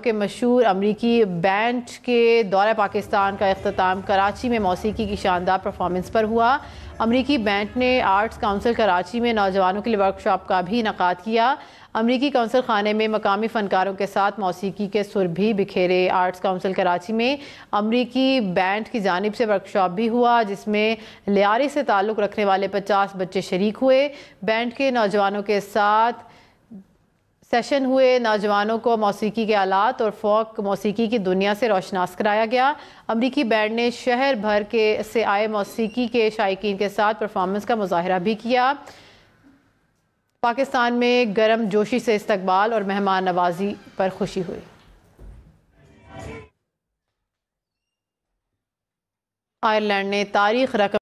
के मशहूर अमरीकी बैंड के दौरा पाकिस्तान का अख्ताम कराची में मौसीकी की शानदार परफॉर्मेंस पर हुआ अमरीकी बैंड ने आर्ट्स काउंसिल कराची में नौजवानों के लिए वर्कशॉप का भी इनका किया अमरीकी काउंसिल खाने में मकामी फ़नकारों के साथ मौसीकी के सुर भी बिखेरे आर्ट्स काउंसिल कराची में अमरीकी बैंड की जानब से वर्कशॉप भी हुआ जिसमें लियारी से ताल्लुक़ रखने वाले पचास बच्चे शरीक हुए बैंड के नौजवानों के साथ सेशन हुए नौजवानों को मौसीकी के आलात और फोक मौसीकी की दुनिया से रोशनास कराया गया अमरीकी बैंड ने शहर भर के से आए मौसीकी के शायक के साथ परफॉर्मेंस का मुजाहरा भी किया पाकिस्तान में गर्म जोशी से इस्तबाल और मेहमान नवाजी पर खुशी हुई आयरलैंड ने तारीख रकम